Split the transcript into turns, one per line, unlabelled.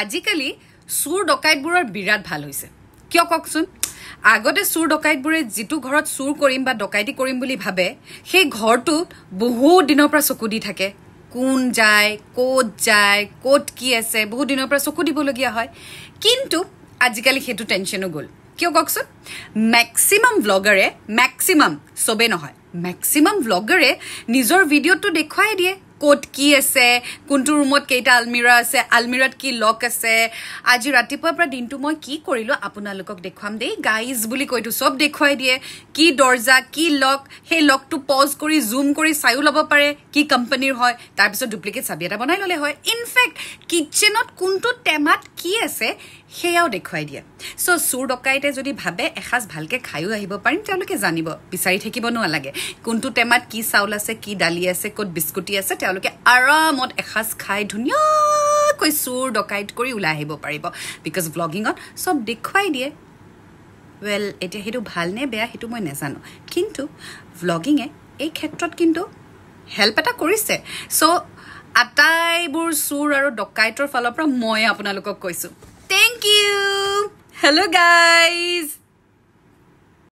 আজিকালি চোৰ ডকাইতবোৰৰ বিৰাট ভাল হৈছে কিয় কওকচোন আগতে চোৰ ডকাইতবোৰে যিটো ঘৰত চুৰ কৰিম বা ডকাইতি কৰিম বুলি ভাবে সেই ঘৰটোত বহুত দিনৰ পৰা চকু দি থাকে কোন যায় ক'ত যায় ক'ত কি আছে বহুত দিনৰ পৰা চকু দিবলগীয়া হয় কিন্তু আজিকালি সেইটো টেনশ্যনো গ'ল কিয় কওকচোন মেক্সিমাম ব্লগাৰে মেক্সিমাম চবেই নহয় মেক্সিমাম ব্লগাৰে নিজৰ ভিডিঅ'টো দেখুৱাই দিয়ে ক'ত কি আছে কোনটো ৰুমত কেইটা আলমিৰা আছে আলমিৰাত কি লক আছে আজি ৰাতিপুৱাৰ পৰা দিনটো মই কি কৰিলোঁ আপোনালোকক দেখুৱাম দেই গাইজ বুলি কৈতো চব দেখুৱাই দিয়ে কি দৰ্জা কি লক সেই লকটো পজ কৰি জুম কৰি চায়ো ল'ব পাৰে কি কোম্পানীৰ হয় তাৰপিছত ডুপ্লিকেট চাবি এটা বনাই ল'লে হয় ইনফেক্ট কিটচেনত কোনটো টেমাত কি আছে সেয়াও দেখুৱাই দিয়ে চ' চোৰ ডকাইতে যদি ভাবে এসাঁজ ভালকৈ খায়ো আহিব পাৰিম তেওঁলোকে জানিব বিচাৰি থাকিব নালাগে কোনটো টেমাত কি চাউল আছে কি দালি আছে ক'ত বিস্কুটি আছে তেওঁলোকে আৰামত এসাঁজ খাই ধুনীয়াকৈ চোৰ ডকাইত কৰি ওলাই আহিব পাৰিব বিকজ ব্লগিঙত চব দেখুৱাই দিয়ে ৱেল এতিয়া সেইটো ভাল নে বেয়া সেইটো মই নাজানো কিন্তু ব্লগিঙে এই ক্ষেত্ৰত কিন্তু হেল্প এটা কৰিছে চ' আটাইবোৰ চোৰ আৰু ডকাইতৰ ফালৰ পৰা মই আপোনালোকক কৈছোঁ you. Hello guys.